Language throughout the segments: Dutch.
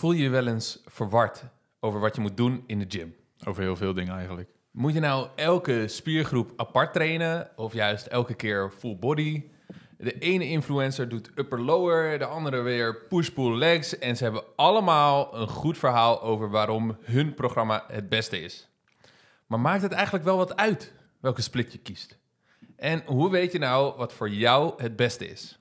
Voel je je wel eens verward over wat je moet doen in de gym? Over heel veel dingen eigenlijk. Moet je nou elke spiergroep apart trainen of juist elke keer full body? De ene influencer doet upper-lower, de andere weer push-pull-legs. En ze hebben allemaal een goed verhaal over waarom hun programma het beste is. Maar maakt het eigenlijk wel wat uit welke split je kiest? En hoe weet je nou wat voor jou het beste is?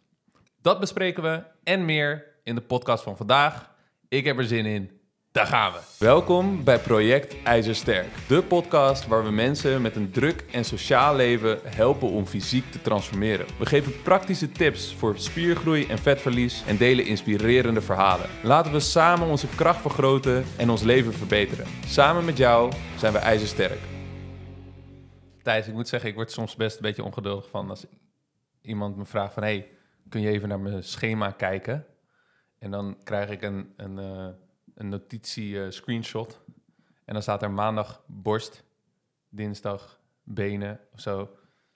Dat bespreken we en meer in de podcast van vandaag. Ik heb er zin in. Daar gaan we. Welkom bij Project IJzersterk, de podcast waar we mensen met een druk en sociaal leven helpen om fysiek te transformeren. We geven praktische tips voor spiergroei en vetverlies en delen inspirerende verhalen. Laten we samen onze kracht vergroten en ons leven verbeteren. Samen met jou zijn we IJzersterk. Thijs, ik moet zeggen, ik word soms best een beetje ongeduldig van als iemand me vraagt van... hey, kun je even naar mijn schema kijken? En dan krijg ik een, een, eh, een notitie eh, screenshot. En dan staat er maandag borst, dinsdag benen of zo.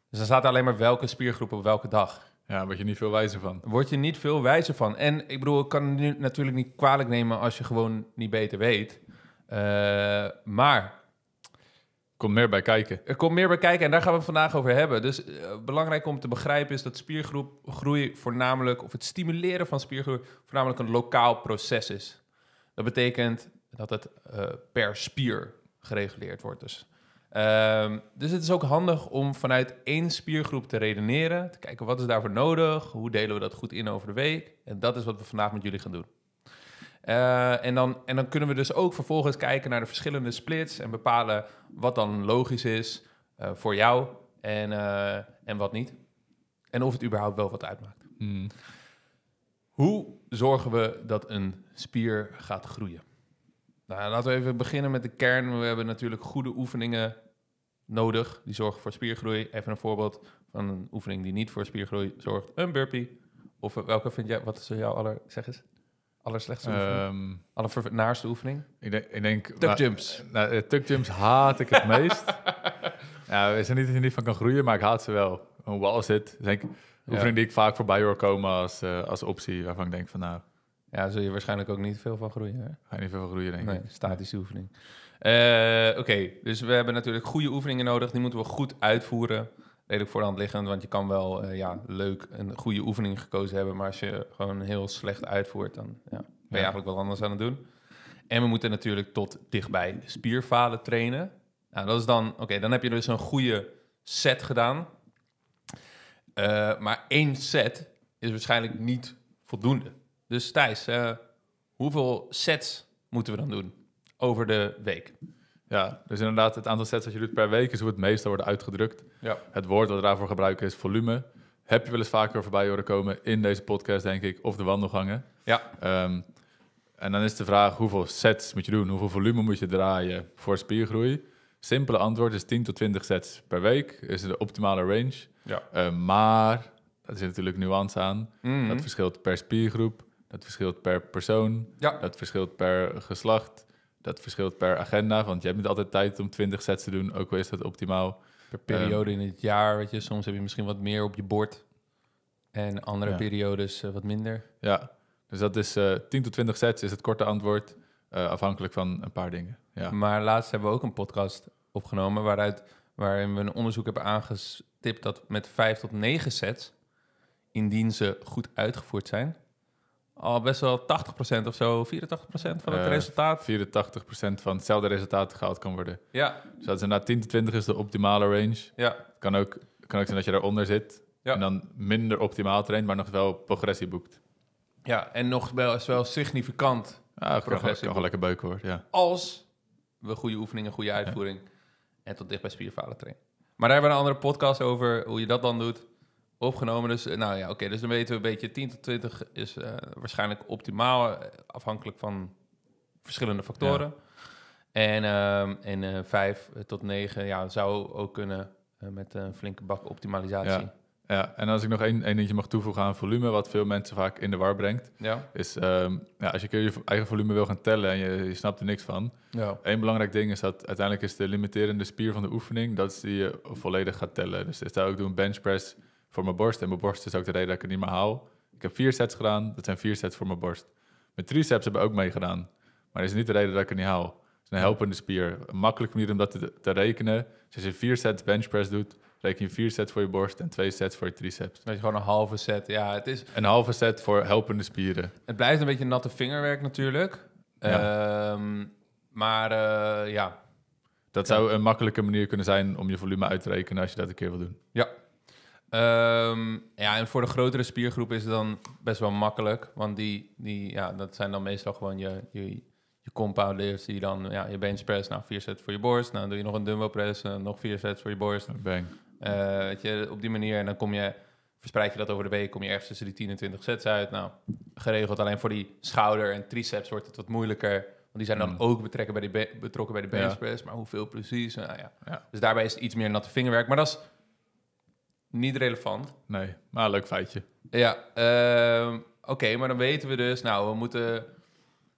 Dus dan staat er alleen maar welke spiergroep op welke dag. Ja, word je niet veel wijzer van. Word je niet veel wijzer van. En ik bedoel, ik kan het nu natuurlijk niet kwalijk nemen als je gewoon niet beter weet. Eh, maar komt meer bij kijken. Er komt meer bij kijken en daar gaan we vandaag over hebben. Dus eh, belangrijk om te begrijpen is dat spiergroei voornamelijk, of het stimuleren van spiergroei, voornamelijk een lokaal proces is. Dat betekent dat het eh, per spier gereguleerd wordt. Dus. Ehm, dus het is ook handig om vanuit één spiergroep te redeneren, te kijken wat is daarvoor nodig, hoe delen we dat goed in over de week. En dat is wat we vandaag met jullie gaan doen. Eh, en, dan, en dan kunnen we dus ook vervolgens kijken naar de verschillende splits en bepalen wat dan logisch is eh, voor jou en, eh, en wat niet. En of het überhaupt wel wat uitmaakt. Hmm. Hoe zorgen we dat een spier gaat groeien? Nou, laten we even beginnen met de kern. We hebben natuurlijk goede oefeningen nodig die zorgen voor spiergroei. Even een voorbeeld van een oefening die niet voor spiergroei zorgt. Een burpee. Of welke vind jij, wat is jouw aller, zeg eens? Allerslechtste oefening? Um, ehm, Naarste oefening? Ik denk... Ik denk tuckjumps. Eh, nou, eh, tuckjumps haat ik het meest. Ja, we zijn niet dat je niet van kan groeien, maar ik haat ze wel. Een wall sit. is oefening die ik vaak voorbij hoor komen als, eh, als optie, waarvan ik denk van nou... Ja, daar zul je waarschijnlijk ook niet veel van groeien. Hè? Ga je niet veel van groeien, denk ik. statische oefening. Oké, dus we hebben natuurlijk goede oefeningen nodig. Die moeten we goed uitvoeren redelijk voor de hand liggend. Want je kan wel eh, ja, leuk een goede oefening gekozen hebben. Maar als je gewoon heel slecht uitvoert, dan ja, ben je eigenlijk wat anders aan het doen. En we moeten natuurlijk tot dichtbij spierfalen trainen. Nou, dat is dan, oké, dan heb je dus een goede set gedaan. Eh, maar één set is waarschijnlijk niet voldoende. Dus Thijs, eh, hoeveel sets moeten we dan doen over de week? Ja, dus inderdaad, het aantal sets dat je doet per week is hoe het meestal wordt uitgedrukt. Ja. Het woord dat we daarvoor gebruiken is volume. Heb je wel eens vaker voorbij horen komen in deze podcast, denk ik, of de wandelgangen. Ja. Ehm, en dan is de vraag, hoeveel sets moet je doen? Hoeveel volume moet je draaien voor spiergroei? Simpele antwoord is 10 tot 20 sets per week. Is de optimale range. Ja. Ehm, maar, daar zit natuurlijk nuance aan. Mhm. Dat verschilt per spiergroep. Dat verschilt per persoon. Ja. Dat verschilt per geslacht dat verschilt per agenda, want je hebt niet altijd tijd om 20 sets te doen, ook al is dat optimaal. Per periode in het jaar, weet je, soms heb je misschien wat meer op je bord en andere periodes eh, wat minder. Ja, dus dat is uh, eh, 10 tot 20 sets is het korte antwoord, eh, afhankelijk van een paar dingen. Ja. Maar laatst hebben we ook een podcast opgenomen waaruit, waarin we een onderzoek hebben aangestipt dat met 5 tot 9 sets, indien ze goed uitgevoerd zijn, al best wel 80% of zo, 84% van het eh, resultaat. 84% van hetzelfde resultaat gehaald kan worden. Ja. Dus dat is 10 tot 20 is de optimale range. Ja. Kan ook, kan ook zijn dat je daaronder zit ja. en dan minder optimaal traint, maar nog wel progressie boekt. Ja, en nog wel, is wel significant progressie. Nog lekker beuken hoor, ja. Als we goede oefeningen, goede uitvoering en tot dicht bij spierfalen trainen. Maar daar hebben we een andere podcast over, hoe je dat dan doet opgenomen. Dus eh, nou ja, oké, dus dan weten we een beetje 10 tot 20 is eh, waarschijnlijk optimaal, eh, afhankelijk van verschillende factoren. En, uh, en uh, 5 tot 9 ja, zou ook kunnen met een flinke bak optimalisatie. Ja. Ja, en als ik nog één, één dingetje mag toevoegen aan volume, wat veel mensen vaak in de war brengt, ja. is ehm, ja, als je je eigen volume wil gaan tellen en je, je snapt er niks van. Ja. Eén belangrijk ding is dat uiteindelijk is de limiterende spier van de oefening, dat is die je volledig gaat tellen. Dus, dus dat zou ook doen bench press, voor mijn borst. En mijn borst is ook de reden dat ik het niet meer hou. Ik heb vier sets gedaan. Dat zijn vier sets voor mijn borst. Met triceps hebben ook meegedaan. Maar is niet de reden dat ik het niet hou. Het is een helpende spier. Een makkelijke manier om dat te, te rekenen. Dus als je vier sets benchpress doet, reken je vier sets voor je borst en twee sets voor je triceps. Dat is gewoon een halve set. Ja, het is... Een halve set voor helpende spieren. Het blijft een beetje natte vingerwerk natuurlijk. Ehm, maar eh, ja. Dat zou een makkelijke manier kunnen zijn om je volume uit te rekenen als je dat een keer wil doen. Ja, Ehm, ja, en voor de grotere spiergroep is het dan best wel makkelijk. Want die, die ja, dat zijn dan meestal gewoon je, je, je compound lifts. Die dan, ja, je bench press, nou vier sets voor je borst. Nou doe je nog een dumbbell press, eh, nog vier sets voor je borst. Bang. Uh, weet je, op die manier. En dan kom je, verspreid je dat over de week, kom je ergens tussen die 10 en 20 sets uit. Nou, geregeld. Alleen voor die schouder en triceps wordt het wat moeilijker. Want die zijn dan hmm. ook betrekken bij die betrokken bij de bench press. Maar hoeveel precies? Nou, ja. ja. Dus daarbij is het iets meer natte vingerwerk. Maar dat is niet relevant. Nee, maar leuk feitje. Ja, ehm, oké, maar dan weten we dus, nou, we moeten,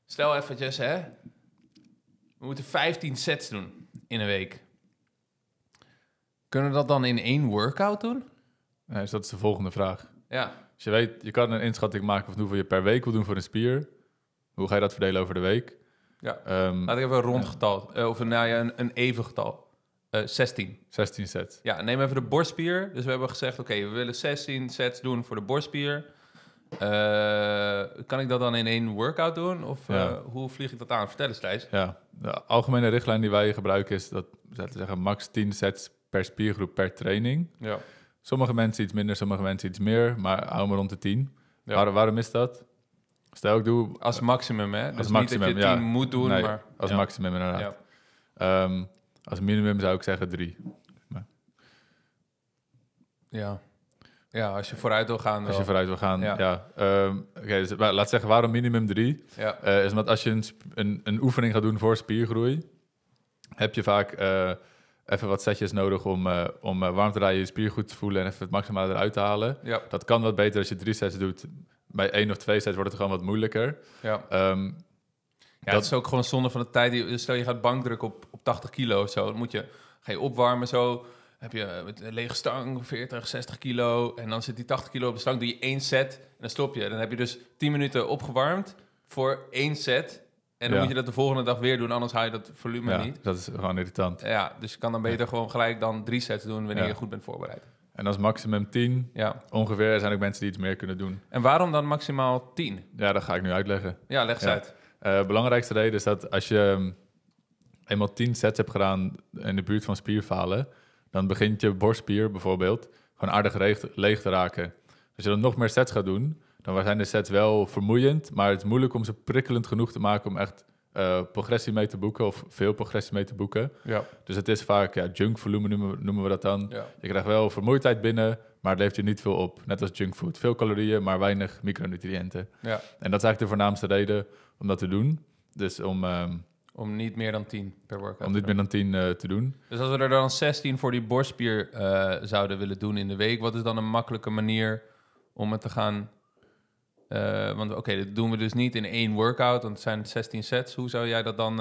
stel eventjes, hè, we moeten 15 sets doen in een week. Kunnen we dat dan in één workout doen? Nee, dus dat is de volgende vraag. Ja. Dus je weet, je kan een inschatting maken van hoeveel je per week wil doen voor een spier. Hoe ga je dat verdelen over de week? Ja, um, laat ik even een rond getal, eh, of nou ja, een, een even getal. 16. Eh, 16 sets. Ja, neem even de borstspier. Dus we hebben gezegd, oké, we willen 16 sets doen voor de borstspier. Eh, kan ik dat dan in één workout doen? Of eh, hoe vlieg ik dat aan? Vertel eens, Thijs. Ja, de algemene richtlijn die wij gebruiken is dat, laten we zeggen, max 10 sets per spiergroep per training. Ja. Sommige mensen iets minder, sommige mensen iets meer, maar hou maar rond de 10. waarom is dat? Stel, ik doe... Als maximum, hè? Dus maximum, niet dat je 10 ja. moet doen, maar... als maximum inderdaad. Ehm, als minimum zou ik zeggen drie. ja. Ja, als je vooruit wil gaan. Als je vooruit wil gaan, ja. ja. Ehm, oké, dus laat zeggen, waarom minimum drie? Ja. Eh, is omdat als je een, een, een, oefening gaat doen voor spiergroei, heb je vaak eh, even wat setjes nodig om, uh, om warm te draaien, je spier goed te voelen en even het maximale eruit te halen. Ja. Dat kan wat beter als je drie sets doet. Bij één of twee sets wordt het gewoon wat moeilijker. Ja. Ehm, ja, dat, is ook gewoon zonde van de tijd. Die, stel je gaat bankdruk op, 80 kilo of zo. Dan moet je, ga je opwarmen zo. Heb je eh, een lege stang 40, 60 kilo. En dan zit die 80 kilo op de stang. Doe je één set en dan stop je. Dan heb je dus 10 minuten opgewarmd voor één set. En dan moet je dat de volgende dag weer doen, anders haal je dat volume niet. Dat is gewoon irritant. Ja, dus je kan dan beter gewoon gelijk dan drie sets doen wanneer je goed bent voorbereid. En als maximum 10. Ja. Ongeveer zijn ook mensen die iets meer kunnen doen. En waarom dan maximaal 10? Ja, dat ga ik nu uitleggen. Ja, leg eens uit. Eh, belangrijkste reden is dat als je ehm, eenmaal 10 sets heb gedaan in de buurt van spierfalen, dan begint je borstspier bijvoorbeeld gewoon aardig leeg te raken. Als je dan nog meer sets gaat doen, dan zijn de sets wel vermoeiend, maar het is moeilijk om ze prikkelend genoeg te maken om echt eh, progressie mee te boeken of veel progressie mee te boeken. Ja. Dus het is vaak ja, junkvolume noemen, noemen we dat dan. Je krijgt wel vermoeidheid binnen, maar het levert je niet veel op. Net als junkfood. Veel calorieën, maar weinig micronutriënten. Ja. En dat is eigenlijk de voornaamste reden om dat te doen. Dus om ehm, om niet meer dan 10 per workout. Om niet meer dan 10 eh, te doen. Dus als we er dan 16 voor die borstspier eh, zouden willen doen in de week, wat is dan een makkelijke manier om het te gaan? Eh, want oké, dat doen we dus niet in één workout, want het zijn 16 sets. Hoe zou jij dat dan.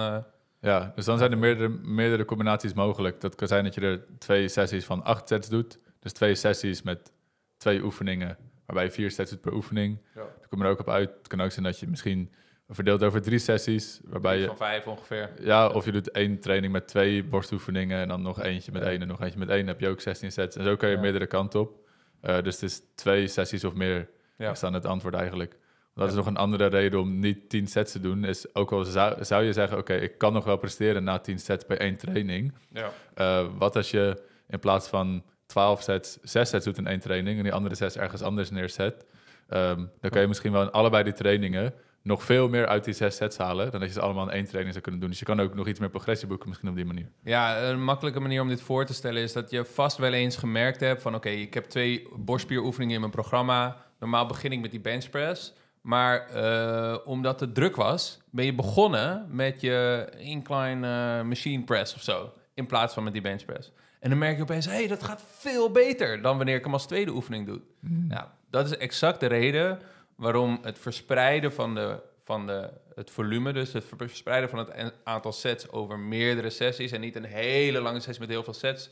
ja, dus dan zijn er meerdere, meerdere combinaties mogelijk. Dat kan zijn dat je er twee sessies van acht sets doet. Dus twee sessies met twee oefeningen, waarbij je vier sets doet per oefening. Ja. Dat komt er ook op uit. Het kan ook zijn dat je misschien verdeeld over drie sessies. Waarbij je, van vijf ongeveer. Ja, of je doet één training met twee borstoefeningen en dan nog eentje met één en nog eentje met één. Dan heb je ook 16 sets. En zo kan je meerdere kanten op. Uh, dus het is twee sessies of meer. Ja. Is dan het antwoord eigenlijk. Dat is nog een andere reden om niet tien sets te doen. Is ook al zou, je zeggen, oké, ik kan nog wel presteren na tien sets bij één training. Ja. Eh, wat als je in plaats van 12 sets, 6 sets doet in één training en die andere zes ergens anders neerzet. Ehm, dan kan je misschien wel in allebei die trainingen nog veel meer uit die zes sets halen dan dat je ze allemaal in één training zou kunnen doen. Dus je kan ook nog iets meer progressie boeken, misschien op die manier. Ja, een makkelijke manier om dit voor te stellen is dat je vast wel eens gemerkt hebt van oké, ik heb twee borstspieroefeningen in mijn programma. Normaal begin ik met die bench press. Maar eh, omdat het druk was, ben je begonnen met je incline eh, machine press of zo. In plaats van met die bench press. En dan merk je opeens, hé, hey, dat gaat veel beter dan wanneer ik hem als tweede oefening doe. Nou, dat is exact de reden waarom het verspreiden van, de, van de, het volume, dus het verspreiden van het aantal sets over meerdere sessies en niet een hele lange sessie met heel veel sets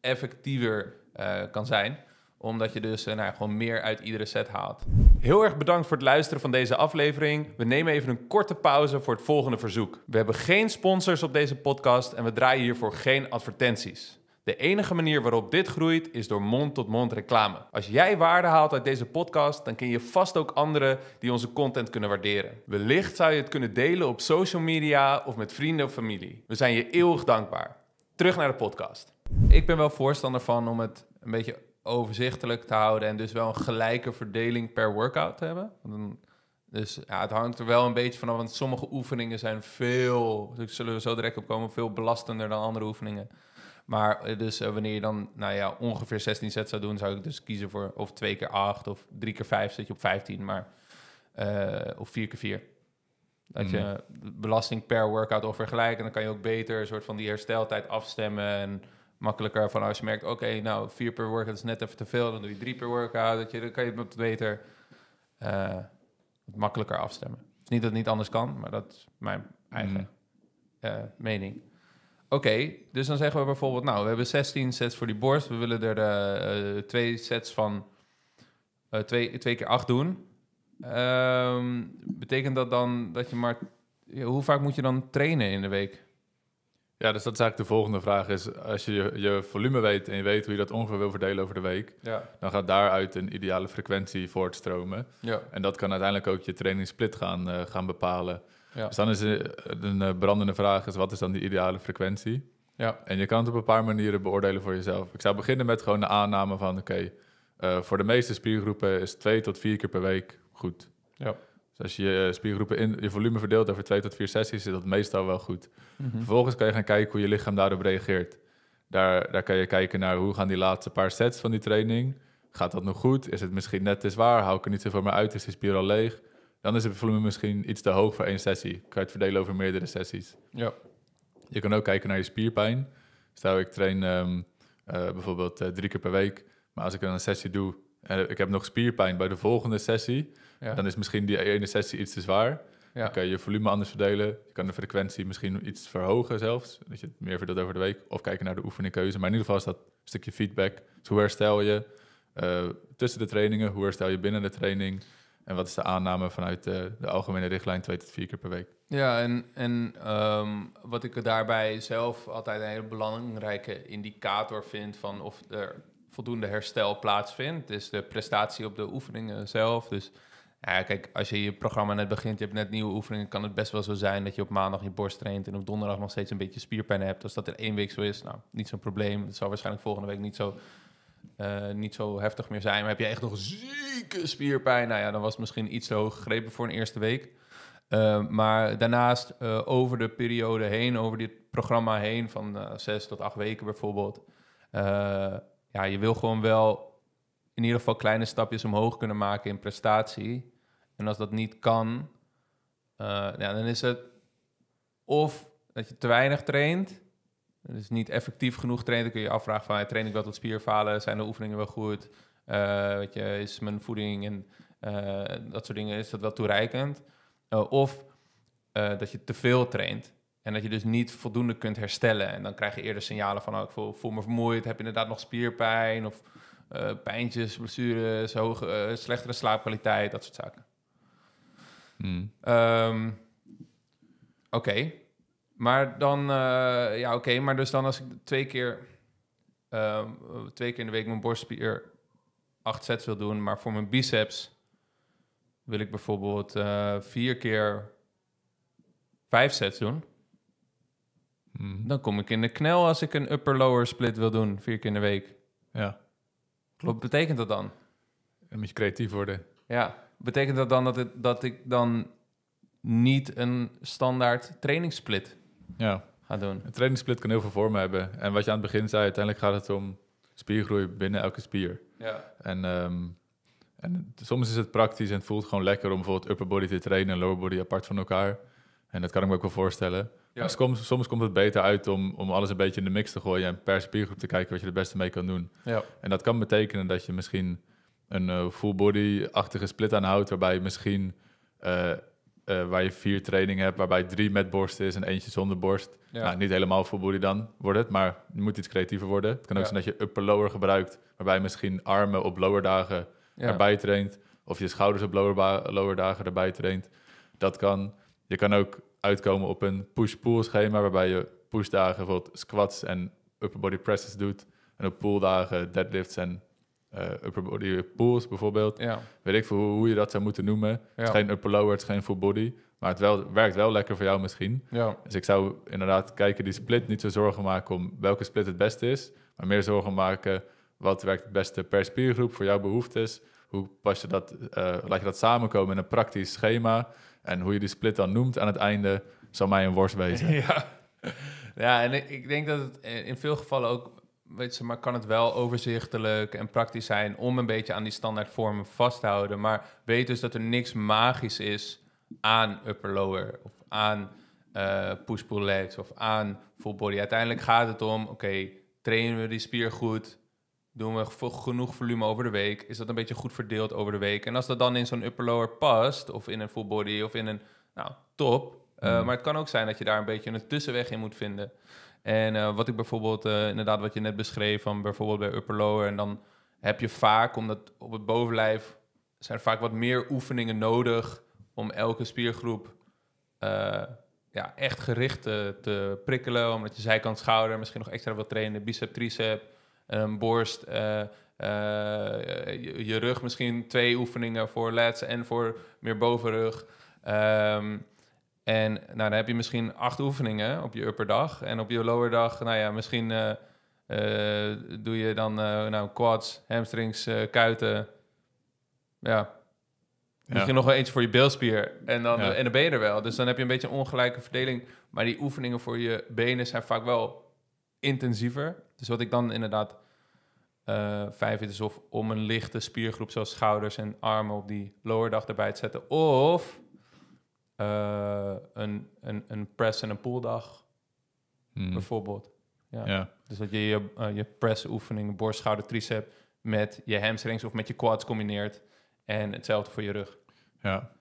effectiever eh, kan zijn omdat je dus eh, nou, gewoon meer uit iedere set haalt. Heel erg bedankt voor het luisteren van deze aflevering. We nemen even een korte pauze voor het volgende verzoek. We hebben geen sponsors op deze podcast en we draaien hiervoor geen advertenties. De enige manier waarop dit groeit is door mond-tot-mond reclame. Als jij waarde haalt uit deze podcast, dan ken je vast ook anderen die onze content kunnen waarderen. Wellicht zou je het kunnen delen op social media of met vrienden of familie. We zijn je eeuwig dankbaar. Terug naar de podcast. Ik ben wel voorstander van om het een beetje overzichtelijk te houden en dus wel een gelijke verdeling per workout te hebben. Dus ja, het hangt er wel een beetje vanaf, want sommige oefeningen zijn veel, dus zullen we zo direct op komen, veel belastender dan andere oefeningen. Maar eh, dus eh, wanneer je dan nou ja, ongeveer 16 sets zou doen, zou ik dus kiezen voor of 2 keer 8 of 3 keer 5 zet je op 15, maar, eh, of 4 keer 4. Dat je mhm. belasting per workout of vergelijkt, En dan kan je ook beter een soort van die hersteltijd afstemmen. En makkelijker van als je merkt, oké, nou, vier per workout is net even te veel. Dan doe je drie per workout. Dat je, dan kan je het beter makkelijker afstemmen. is niet dat het niet anders kan, maar dat is mijn eigen mhm. mening. Oké, dus dan zeggen we bijvoorbeeld, nou, we hebben 16 sets voor die borst. We willen er eh, eh, twee sets van eh, twee, twee keer acht doen. Ehm, betekent dat dan dat je maar... Hoe vaak moet je dan trainen in de week? Ja, dus dat is eigenlijk de volgende vraag. Is als je, je volume weet en je weet hoe je dat ongeveer wil verdelen over de week, ja. dan gaat daaruit een ideale frequentie voortstromen. Ja. En dat kan uiteindelijk ook je trainingssplit gaan, gaan bepalen. Ja. Dus dan is een eh, brandende vraag: is dus wat is dan die ideale frequentie? Ja. En je kan het op een paar manieren beoordelen voor jezelf. Ik zou beginnen met gewoon de aanname van: oké, eh, voor de meeste spiergroepen is twee tot vier keer per week goed. Ja. Dus als je je eh, spiergroepen in je volume verdeelt over twee tot vier sessies, is dat meestal wel goed. Mhm. Vervolgens kan je gaan kijken hoe je lichaam daarop reageert. Daar, daar kan je kijken naar hoe gaan die laatste paar sets van die training. Gaat dat nog goed? Is het misschien net te zwaar? Hou ik er niet zoveel meer uit? Is die spier al leeg? dan is het volume misschien iets te hoog voor één sessie. Kan je het verdelen over meerdere sessies. Ja. Je kan ook kijken naar je spierpijn. Stel, ik train ehm, eh, bijvoorbeeld eh, drie keer per week. Maar als ik dan een sessie doe en eh, ik heb nog spierpijn bij de volgende sessie... dan is misschien die ene sessie iets te zwaar. Ja. Dan kan je volume anders verdelen. Je kan de frequentie misschien iets verhogen zelfs. Dat je het meer verdeelt over de week. Of kijken naar de oefeningkeuze. Maar in ieder geval is dat een stukje feedback. Dus hoe herstel je tussen de trainingen? Hoe herstel je binnen de training? En wat is de aanname vanuit de, eh, de algemene richtlijn twee tot vier keer per week? Ja, en, en ehm, wat ik daarbij zelf altijd een hele belangrijke indicator vind van of er voldoende herstel plaatsvindt, is de prestatie op de oefeningen zelf. Dus ja, kijk, als je je programma net begint, je hebt net nieuwe oefeningen, kan het best wel zo zijn dat je op maandag je borst traint en op donderdag nog steeds een beetje spierpijn hebt. Als dat er één week zo is, nou, niet zo'n probleem. Het zal waarschijnlijk volgende week niet zo eh, niet zo heftig meer zijn. Maar heb je echt nog zieke spierpijn? Nou ja, dan was het misschien iets te hoog gegrepen voor een eerste week. Eh, maar daarnaast eh, over de periode heen, over dit programma heen, van zes tot acht weken bijvoorbeeld. ja, je wil gewoon wel in ieder geval kleine stapjes omhoog kunnen maken in prestatie. En als dat niet kan, ja, dan is het of dat je te weinig traint is dus niet effectief genoeg trainen. Dan kun je je afvragen van, train ik wel tot spierfalen? Zijn de oefeningen wel goed? Eh, is mijn voeding en eh, dat soort dingen, is dat wel toereikend? Eh, of dat je te veel traint en dat je dus niet voldoende kunt herstellen. En dan krijg je eerder signalen van, oh, ik voel, me vermoeid, heb inderdaad nog spierpijn of pijntjes, blessures, slechtere slaapkwaliteit, dat soort zaken. Hmm. Ehm, oké, maar dan, eh, ja, oké, maar dus dan als ik twee keer, ehm, twee keer in de week mijn borstspier acht sets wil doen, maar voor mijn biceps wil ik bijvoorbeeld eh, vier keer vijf sets doen. Mhm. Dan kom ik in de knel als ik een upper-lower split wil doen, vier keer in de week. Ja. Klopt. betekent dat dan? Een beetje creatief worden. Ja. Betekent dat dan dat, het, dat ik dan niet een standaard trainingssplit ja. gaat doen. Een trainingssplit kan heel veel vormen hebben. En wat je aan het begin zei, uiteindelijk gaat het om spiergroei binnen elke spier. Ja. En, ehm, en soms is het praktisch en het voelt gewoon lekker om bijvoorbeeld upper body te trainen en lower body apart van elkaar. En dat kan ik me ook wel voorstellen. Maar soms, soms, komt het beter uit om, om alles een beetje in de mix te gooien en per spiergroep te kijken wat je het beste mee kan doen. Ja. En dat kan betekenen dat je misschien een eh, full body-achtige split aanhoudt, waarbij je misschien eh, eh, waar je vier trainingen hebt, waarbij drie met borst is en eentje zonder borst. Nou, niet helemaal full body dan wordt het, maar je moet iets creatiever worden. Het kan ook zijn dat je upper-lower gebruikt, waarbij misschien armen op lower dagen erbij traint. Of je schouders op lower, lower dagen erbij traint. Dat kan. Je kan ook uitkomen op een push-pull schema, waarbij je push dagen, bijvoorbeeld squats en upper body presses doet. En op dagen deadlifts en eh, upper body pulls bijvoorbeeld. Ja. Weet ik veel hoe, je dat zou moeten noemen. geen upper lower, is geen full body. Maar het wel, werkt wel lekker voor jou misschien. Ja. Dus ik zou inderdaad kijken die split. Niet zo zorgen maken om welke split het beste is. Maar meer zorgen maken wat werkt het beste per spiergroep voor jouw behoeftes. Hoe pas je dat, eh, laat je dat samenkomen in een praktisch schema. En hoe je die split dan noemt aan het einde, zal mij een worst wezen. Ja, ja en ik denk dat het eh, in veel gevallen ook weet ze, maar kan het wel overzichtelijk en praktisch zijn om een beetje aan die standaardvormen vast te houden. Maar weet dus dat er niks magisch is aan upper-lower of aan uh, eh, push-pull legs of aan full body. Uiteindelijk gaat het om, oké, trainen we die spier goed? Doen we genoeg volume over de week? Is dat een beetje goed verdeeld over de week? En als dat dan in zo'n upper-lower past of in een full body of in een, nou, top. Eh, hmm. Maar het kan ook zijn dat je daar een beetje een tussenweg in moet vinden. En eh, wat ik bijvoorbeeld, eh, inderdaad, wat je net beschreef, van bijvoorbeeld bij upper lower. En dan heb je vaak, omdat op het bovenlijf zijn er vaak wat meer oefeningen nodig om elke spiergroep eh, ja, echt gericht te, te, prikkelen. Omdat je zijkant schouder misschien nog extra wilt trainen, bicep, tricep, um, borst. Je, je, rug misschien twee oefeningen voor lats en voor meer bovenrug. Um, en nou, dan heb je misschien acht oefeningen op je upper dag. En op je lower dag, nou ja, misschien eh, eh, doe je dan eh, nou, quads, hamstrings, kuiten. Ja. Misschien nog wel eentje voor je beelspier. En dan, ja. en dan er wel. Dus dan heb je een beetje een ongelijke verdeling. Maar die oefeningen voor je benen zijn vaak wel intensiever. Dus wat ik dan inderdaad uh, vijf is of om een lichte spiergroep zoals schouders en armen op die lower dag erbij te zetten. Of eh, een, een, een press- en een pooldag hmm. bijvoorbeeld. Ja. ja. Dus dat je je, eh, je press-oefening, borst, schouder, tricep... met je hamstrings of met je quads combineert. En hetzelfde voor je rug. Ja,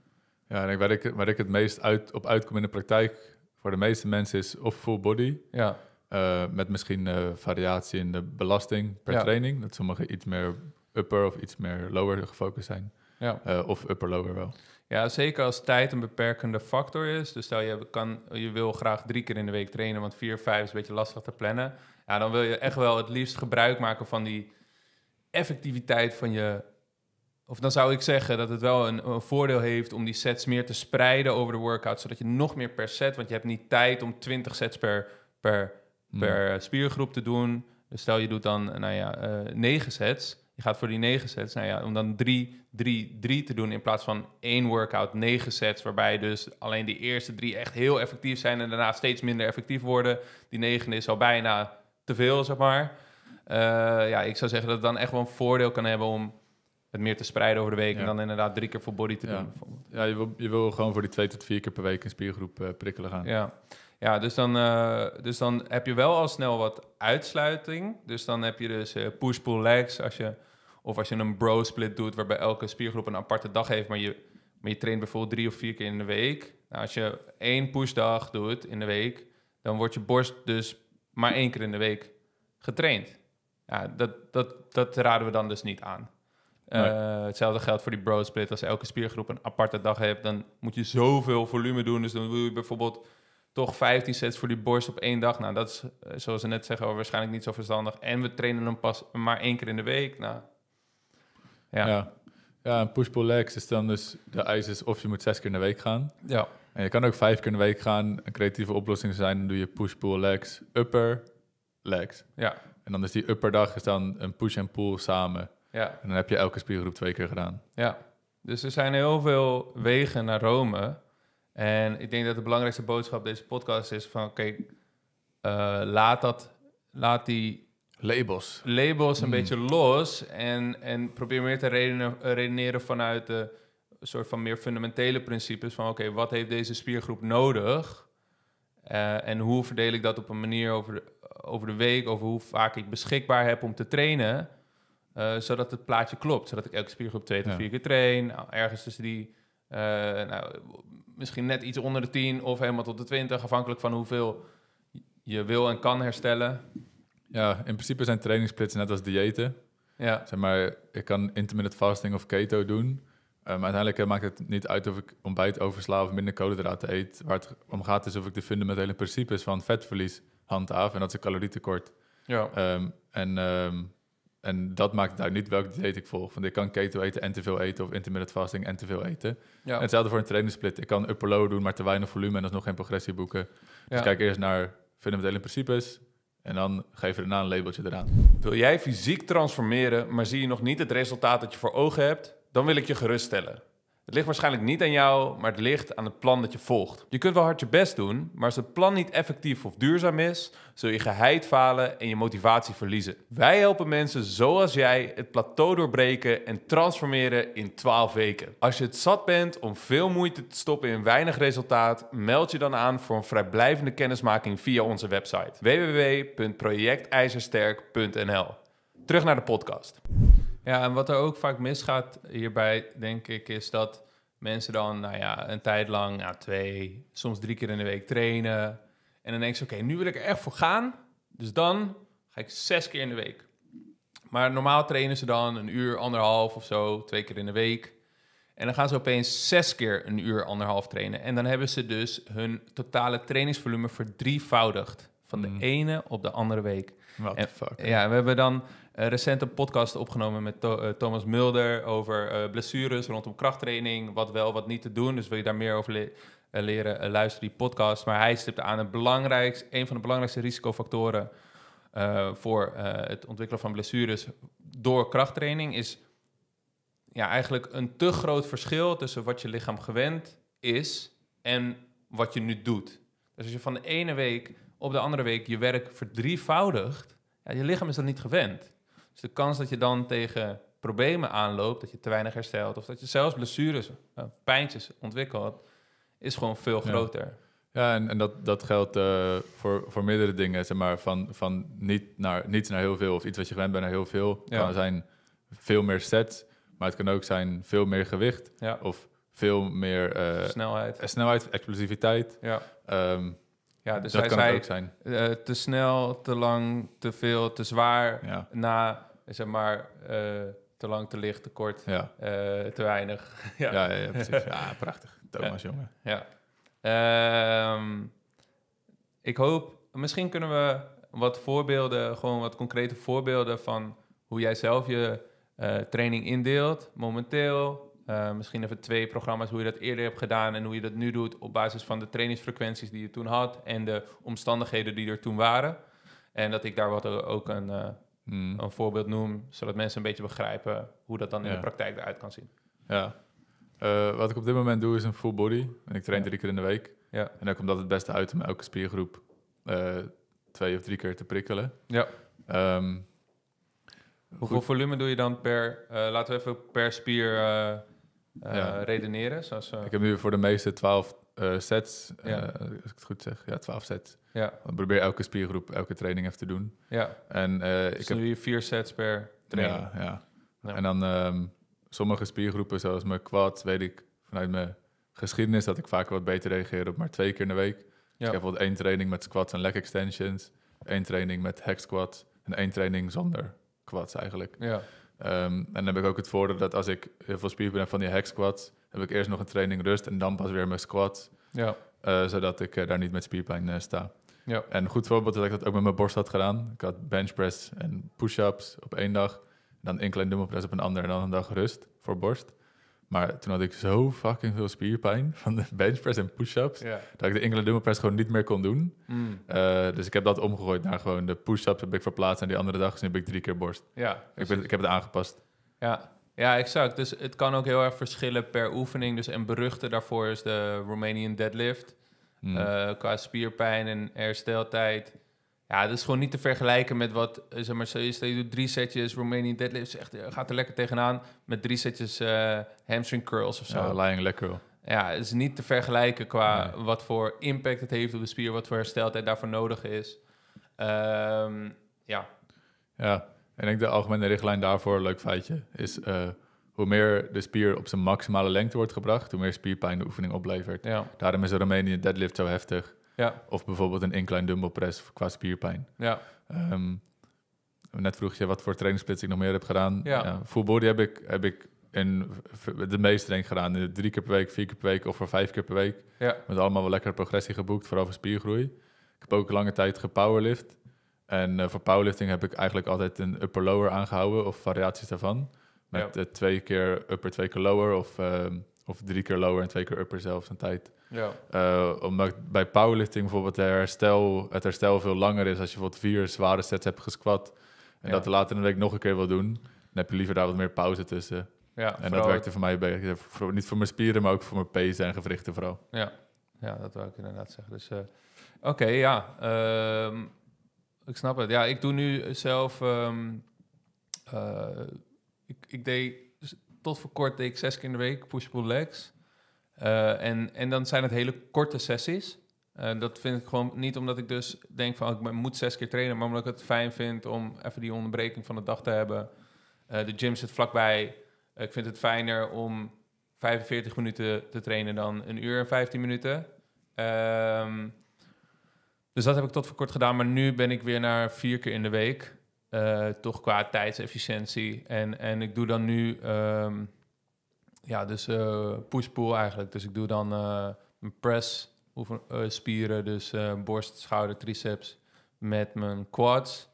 ja en waar, ik, waar ik het meest uit, op uitkom in de praktijk... voor de meeste mensen is of full body... Ja. Eh, met misschien variatie in de belasting per training. Dat sommigen iets meer upper of iets meer lower gefocust zijn. Ja. Eh, of upper lower wel. Ja, zeker als tijd een beperkende factor is. Dus stel je, kan, je wil graag drie keer in de week trainen, want vier, vijf is een beetje lastig te plannen. Ja, dan wil je echt wel het liefst gebruik maken van die effectiviteit van je. Of dan zou ik zeggen dat het wel een, een voordeel heeft om die sets meer te spreiden over de workout, zodat je nog meer per set, want je hebt niet tijd om 20 sets per, per, mm. per spiergroep te doen. Dus stel je doet dan, nou ja, eh, negen sets je gaat voor die negen sets. Nou ja, om dan drie, drie, drie te doen in plaats van één workout, negen sets. Waarbij dus alleen die eerste drie echt heel effectief zijn en daarna steeds minder effectief worden. Die negen is al bijna te veel, zeg maar. Eh, ja, ik zou zeggen dat het dan echt wel een voordeel kan hebben om het meer te spreiden over de week. En dan inderdaad drie keer voor body te doen. Ja, je wil, gewoon voor die twee tot vier keer per week een spiergroep eh, prikkelen gaan. Ja. Ja, dus dan, eh, dus dan heb je wel al snel wat uitsluiting. Dus dan heb je dus uh, eh, push-pull legs. Als je, of als je een bro-split doet, waarbij elke spiergroep een aparte dag heeft, maar je, maar je traint bijvoorbeeld drie of vier keer in de week. Nou, als je één pushdag doet in de week, dan wordt je borst dus maar één keer in de week getraind. Ja, dat, dat, dat raden we dan dus niet aan. Eh, hetzelfde geldt voor die bro split. Als elke spiergroep een aparte dag heeft, dan moet je zoveel volume doen. Dus dan wil je bijvoorbeeld toch 15 sets voor die borst op één dag. Nou, dat is, eh, zoals ze net zeggen, waarschijnlijk niet zo verstandig. En we trainen hem pas maar één keer in de week. Nou, ja. ja. Ja, push-pull legs is dan dus... De eis is of je moet zes keer in de week gaan. Ja. En je kan ook vijf keer in de week gaan. Een creatieve oplossing zijn, dan doe je push-pull legs, upper legs. Ja. En dan is die upper dag is dan een push en pull samen. Ja. En dan heb je elke spiergroep twee keer gedaan. Ja. Dus er zijn heel veel wegen naar Rome... En ik denk dat de belangrijkste boodschap deze podcast is van... kijk, eh, laat, dat, laat die... Labels. Labels een hmm. beetje los en, en probeer meer te redeneren vanuit de soort van meer fundamentele principes van... oké, wat heeft deze spiergroep nodig? Eh, en hoe verdeel ik dat op een manier over de, over de week... over hoe vaak ik beschikbaar heb om te trainen... Eh, zodat het plaatje klopt. Zodat ik elke spiergroep twee tot vier keer train. Nou, ergens tussen die eh, nou, misschien net iets onder de 10 of helemaal tot de 20, afhankelijk van hoeveel je wil en kan herstellen. Ja, in principe zijn trainingssplitsen net als diëten. Ja. Zeg maar, ik kan intermittent fasting of keto doen. Eh, uiteindelijk eh, maakt het niet uit of ik ontbijt oversla of minder koolhydraten eet. Waar het om gaat is of ik de fundamentele principes van vetverlies handhaaf. En dat is een calorietekort. Ja. Ehm, en ehm, en dat maakt nou niet welke dieet ik volg. Want ik kan keto eten en te veel eten of intermittent fasting en te veel eten. Ja. En hetzelfde voor een trainingssplit. Ik kan upper low doen, maar te weinig volume en is nog geen progressie boeken. Dus kijk eerst naar fundamentele principes en dan geef je daarna een labeltje eraan. Wil jij fysiek transformeren, maar zie je nog niet het resultaat dat je voor ogen hebt? Dan wil ik je geruststellen. Het ligt waarschijnlijk niet aan jou, maar het ligt aan het plan dat je volgt. Je kunt wel hard je best doen, maar als het plan niet effectief of duurzaam is, zul je geheid falen en je motivatie verliezen. Wij helpen mensen zoals jij het plateau doorbreken en transformeren in 12 weken. Als je het zat bent om veel moeite te stoppen in weinig resultaat, meld je dan aan voor een vrijblijvende kennismaking via onze website www.projectijzersterk.nl. Terug naar de podcast. Ja, en wat er ook vaak misgaat hierbij, denk ik, is dat mensen dan nou ja, een tijd lang, nou, twee, soms drie keer in de week trainen. En dan denk ze, oké, nu wil ik er echt voor gaan. Dus dan ga ik zes keer in de week. Maar normaal trainen ze dan een uur, anderhalf of zo, twee keer in de week. En dan gaan ze opeens zes keer een uur, anderhalf trainen. En dan hebben ze dus hun totale trainingsvolume verdrievoudigd. Van de hmm. ene op de andere week. Wat fuck. Ja, we hebben dan uh, recent een podcast opgenomen met eh, Thomas Mulder over eh, blessures rondom krachttraining, wat wel, wat niet te doen. Dus wil je daar meer over leren, luister die podcast. Maar hij stipte aan het belangrijkste, een van de belangrijkste risicofactoren voor het ontwikkelen van blessures door krachttraining is ja, eigenlijk een te groot verschil tussen wat je lichaam gewend is en wat je nu doet. Dus als je van de ene week op de andere week je werk verdrievoudigt, ja, je lichaam is dat niet gewend. Dus de kans dat je dan tegen problemen aanloopt, dat je te weinig herstelt of dat je zelfs blessures, eh, pijntjes ontwikkelt, is gewoon veel groter. Ja. en, en, dat, dat geldt eh, voor, voor meerdere dingen. Zeg maar, van van niet naar, niets naar heel veel of iets wat je gewend bent naar heel veel. Ja. kan zijn veel meer sets, maar het kan ook zijn veel meer gewicht. Of veel meer... Eh, snelheid. Snelheid, explosiviteit. Ja. Ehm, ja, dus hij zei, zijn. Eh, te snel, te lang, te veel, te zwaar. Na, zeg maar, eh, te lang, te licht, te kort, eh, te weinig. ja. Ja, ja, precies. ja, prachtig. Thomas, jongen. Ja. Ehm, ik hoop, misschien kunnen we wat voorbeelden, gewoon wat concrete voorbeelden van hoe jij zelf je training indeelt, momenteel, eh, misschien even twee programma's hoe je dat eerder hebt gedaan en hoe je dat nu doet op basis van de trainingsfrequenties die je toen had en de omstandigheden die er toen waren. En dat ik daar wat ook een, eh, hmm. een voorbeeld noem, zodat mensen een beetje begrijpen hoe dat dan in de praktijk eruit kan zien. Ja. Eh, wat ik op dit moment doe is een full body. En ik train drie keer in de week. Ja. En dan komt dat het beste uit om elke spiergroep twee of drie keer te prikkelen. Ja. Ehm, Hoeveel volume doe je dan per, laten we even per spier eh, redeneren. Zoals, eh, Ik heb nu voor de meeste 12 eh, sets, als ik het goed zeg. Ja, 12 sets. Ja. Ik probeer elke spiergroep, elke training even te doen. Ja. En, dus ik heb... nu vier sets per training. Ja, ja. En dan ehm, sommige spiergroepen, zoals mijn quad, weet ik vanuit mijn geschiedenis dat ik vaak wat beter reageer op maar twee keer in de week. Dus ik heb bijvoorbeeld één training met squats en leg extensions, één training met hack squats en één training zonder quads eigenlijk. Ja. Ehm, en dan heb ik ook het voordeel dat als ik heel veel spierpijn heb van die hack squats, heb ik eerst nog een training rust en dan pas weer mijn squat. Ja. Eh, zodat ik eh, daar niet met spierpijn eh, sta. Ja. En een goed voorbeeld is dat ik dat ook met mijn borst had gedaan. Ik had benchpress en push-ups op één dag. En dan enkel en dumbbell press op een andere en dan een dag rust voor borst. Maar toen had ik zo fucking veel spierpijn van de benchpress en push-ups... dat ik de enkele dumbbell gewoon niet meer kon doen. Hmm. Eh, dus ik heb dat omgegooid naar gewoon de push-ups heb ik verplaatst... en die andere dag dus heb ik drie keer borst. Ja, ik, ben, ik heb het aangepast. Ja, ja, exact. Dus het kan ook heel erg verschillen per oefening. Dus en beruchte daarvoor is de Romanian deadlift. Hmm. Eh, qua spierpijn en hersteltijd. Ja, dat is gewoon niet te vergelijken met wat, eh, zeg maar, je doet drie setjes Romanian deadlifts, echt, eh, gaat er lekker tegenaan met drie setjes eh, hamstring curls of zo. Ja, lying leg curl. Ja, het is niet te vergelijken qua wat voor impact het heeft op de spier, wat voor hersteltijd daarvoor nodig is. Ehm, ja. Ja, en ik denk de algemene richtlijn daarvoor, leuk feitje, is hoe meer de spier op zijn maximale lengte wordt gebracht, hoe meer spierpijn de oefening oplevert. Ja. Daarom is de Romanian deadlift zo heftig. Ja. Of bijvoorbeeld een incline dumbbell press qua spierpijn. Ja. Ehm, net vroeg je wat voor trainingsplits ik nog meer heb gedaan. Ja. full body heb ik, heb ik in de meeste training gedaan. Drie keer per week, vier keer per week of voor vijf keer per week. Ja. Met allemaal wel lekkere progressie geboekt, vooral voor spiergroei. Ik heb ook lange tijd gepowerlift. En eh, voor powerlifting heb ik eigenlijk altijd een upper-lower aangehouden of variaties daarvan. Met eh, twee keer upper, twee keer lower of, ehm, of drie keer lower en twee keer upper zelfs een tijd. Ja. Eh, omdat bij powerlifting bijvoorbeeld het herstel, het herstel veel langer is als je bijvoorbeeld vier zware sets hebt gesquat. En ja. dat later in de week nog een keer wil doen. Dan heb je liever daar wat meer pauze tussen. Ja, en dat werkte voor mij niet voor mijn spieren, maar ook voor mijn pezen en gewrichten vooral. Ja, ja dat wil ik inderdaad zeggen. Dus, eh, Oké, ja. Ehm, ik snap het. Ja, ik doe nu zelf... Ehm, eh, ik, ik deed... Dus tot voor kort deed ik zes keer in de week push-pull legs. Eh, en, en dan zijn het hele korte sessies. Eh, dat vind ik gewoon niet omdat ik dus denk van oh, ik moet zes keer trainen, maar omdat ik het fijn vind om even die onderbreking van de dag te hebben. Eh, de gym zit vlakbij. ik vind het fijner om 45 minuten te trainen dan een uur en 15 minuten. Ehm, dus dat heb ik tot voor kort gedaan, maar nu ben ik weer naar vier keer in de week. toch qua tijdsefficiëntie. En, en ik doe dan nu ehm, ja, dus eh, push-pull eigenlijk. Dus ik doe dan eh, mijn press, oefen, eh, spieren, dus borst, schouder, triceps met mijn quads.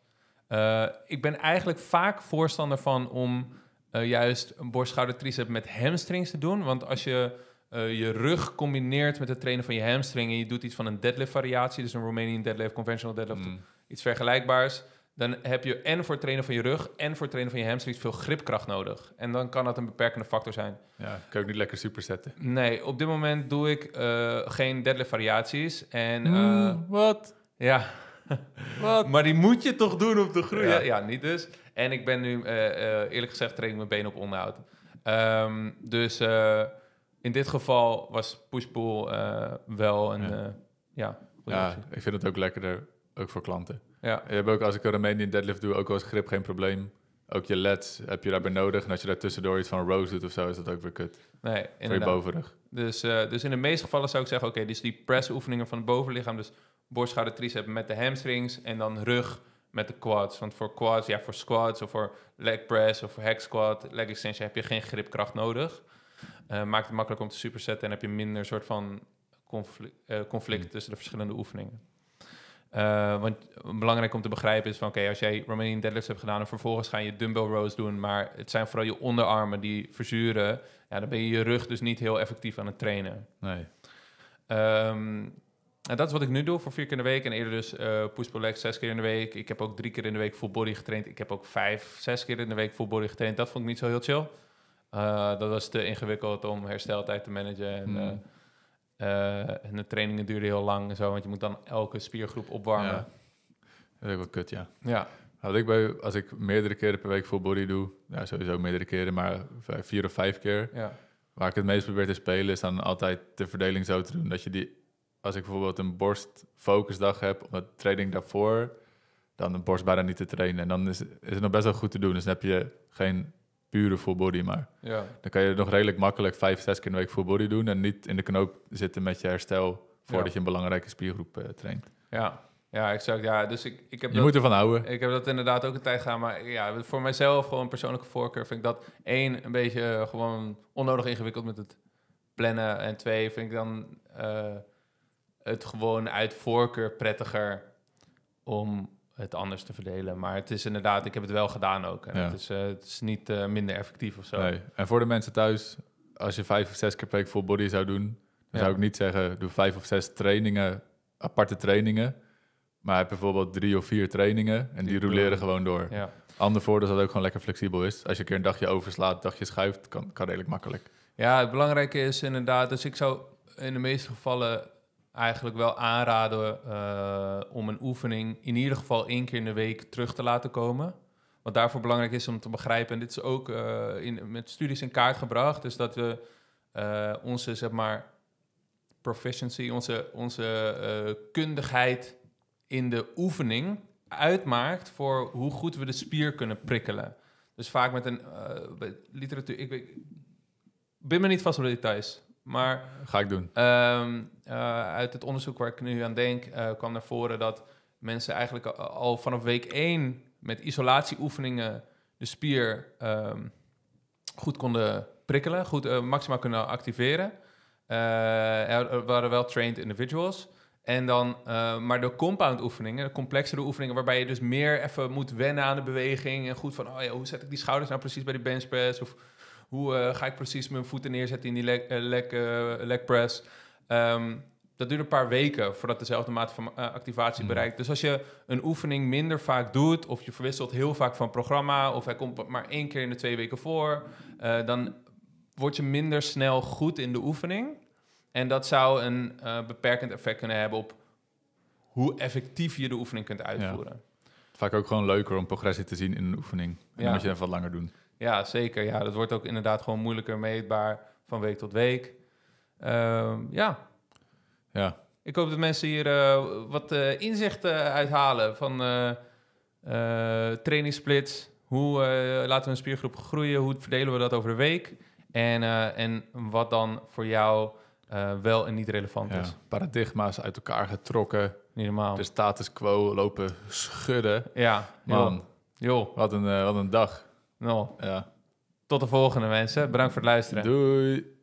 ik ben eigenlijk vaak voorstander van om juist borst, schouder, tricep met hamstrings te doen. Want als je je rug combineert met het trainen van je hamstring. En je doet iets van een deadlift variatie. Dus een Romanian deadlift, conventional deadlift. Mm. Iets vergelijkbaars dan heb je en voor het trainen van je rug en voor het trainen van je hamstrings veel gripkracht nodig. En dan kan dat een beperkende factor zijn. Ja, kan je ook niet lekker superzetten. Nee, op dit moment doe ik eh, geen deadlift variaties. En, uh, wat? Ja. wat? Maar die moet je toch doen op de groei. Ja, niet dus. En ik ben nu, eh, eerlijk gezegd, train ik mijn been op onderhoud. Ehm, dus in dit geval was push-pull wel een... Ja. ja, ja ik vind het ook lekkerder, ook voor klanten. Ja, je hebt ook als ik een Romanian deadlift doe, ook als grip geen probleem. Ook je led heb je daarbij nodig. En als je daar tussendoor iets van rows doet of zo, is dat ook weer kut. Nee, inderdaad. Voor bovenrug. Dus, eh, dus in de meeste gevallen zou ik zeggen, oké, dus die press oefeningen van het bovenlichaam, dus borst, schouder, tricep met de hamstrings en dan rug met de quads. Want voor quads, ja, voor squats of voor leg press of voor hack squat, leg extension heb je geen gripkracht nodig. Eh, maakt het makkelijk om te supersetten en heb je minder soort van eh, conflict, conflict mm. tussen de verschillende oefeningen. Eh, want belangrijk om te begrijpen is van oké, als jij Romanian deadlifts hebt gedaan en vervolgens ga je dumbbell rows doen, maar het zijn vooral je onderarmen die verzuren, ja, dan ben je je rug dus niet heel effectief aan het trainen. Nee. Ehm, en dat is wat ik nu doe voor vier keer in de week. En eerder dus eh, push pull legs zes keer in de week. Ik heb ook drie keer in de week full body getraind. Ik heb ook vijf, zes keer in de week full body getraind. Dat vond ik niet zo heel chill. Eh, dat was te ingewikkeld om hersteltijd te managen. En, hmm. Eh, en de trainingen duurden heel lang zo, want je moet dan elke spiergroep opwarmen. Ja. Dat is wel kut, ja. Ja. Had ik bij, als ik meerdere keren per week full body doe, ja, sowieso meerdere keren, maar vier of vijf keer. Ja. Waar ik het meest probeer te spelen, is dan altijd de verdeling zo te doen. Dat je die, als ik bijvoorbeeld een borstfocusdag heb, met de training daarvoor, dan de borst bijna niet te trainen. En dan is, is het nog best wel goed te doen. Dus dan heb je geen pure full body maar. Ja. Dan kan je nog redelijk makkelijk vijf, zes keer in de week full body doen en niet in de knoop zitten met je herstel voordat je een belangrijke spiergroep uh, traint. Ja. Ja, exact. Ja, dus ik, ik heb je dat, moet ervan houden. Ik heb dat inderdaad ook een tijd gedaan. Maar ja, voor mijzelf gewoon persoonlijke voorkeur vind ik dat één, een beetje eh, gewoon onnodig ingewikkeld met het plannen. En twee, vind ik dan eh, het gewoon uit voorkeur prettiger om het anders te verdelen. Maar het is inderdaad, ik heb het wel gedaan ook. En ja. het, is, eh, niet eh, minder effectief of zo. Nee. En voor de mensen thuis, als je vijf of zes keer per week full body zou doen, dan zou ik niet zeggen, doe vijf of zes trainingen, aparte trainingen. Maar heb bijvoorbeeld drie of vier trainingen en die, die roleren gewoon door. Ja. Ander voordeel is dat het ook gewoon lekker flexibel is. Als je een keer een dagje overslaat, een dagje schuift, kan, kan redelijk makkelijk. Ja, het belangrijke is inderdaad, dus ik zou in de meeste gevallen eigenlijk wel aanraden eh, om een oefening in ieder geval één keer in de week terug te laten komen. Wat daarvoor belangrijk is om te begrijpen, en dit is ook eh, in, met studies in kaart gebracht, is dat we eh, onze zeg maar, proficiency, onze, onze kundigheid in de oefening uitmaakt voor hoe goed we de spier kunnen prikkelen. Dus vaak met een literatuur, ik, ik ben me niet vast op de details. Maar, Ga ik doen. Ehm, eh, uit het onderzoek waar ik nu aan denk, eh, kwam naar voren dat mensen eigenlijk al, vanaf week één met isolatieoefeningen de spier ehm, goed konden prikkelen, goed eh, maximaal kunnen activeren. er waren wel trained individuals. En dan, maar de compound oefeningen, de complexere oefeningen, waarbij je dus meer even moet wennen aan de beweging. En goed van, oh ja, hoe zet ik die schouders nou precies bij die bench press? Of hoe eh, ga ik precies mijn voeten neerzetten in die leg, eh, eh, leg, press? Ehm, dat duurt een paar weken voordat dezelfde mate van activatie hmm. bereikt. Dus als je een oefening minder vaak doet, of je verwisselt heel vaak van programma, of hij komt maar één keer in de twee weken voor, dan word je minder snel goed in de oefening. En dat zou een beperkend effect kunnen hebben op hoe effectief je de oefening kunt uitvoeren. Ja. Vaak ook gewoon leuker om progressie te zien in een oefening. En ja. moet je even wat langer doen. Ja, zeker. Ja, dat wordt ook inderdaad gewoon moeilijker meetbaar van week tot week. Ehm, ja. Ja. Ik hoop dat mensen hier eh, wat eh, inzichten uithalen van uh, trainingssplits. Hoe laten we een spiergroep groeien? Hoe verdelen we dat over de week? En, en wat dan voor jou wel en niet relevant is. Paradigma's uit elkaar getrokken. Niet normaal. De status quo lopen schudden. Ja, man. Joh. Wat, een, wat een dag. Nou, ja. Tot de volgende mensen. Bedankt voor het luisteren. Doei.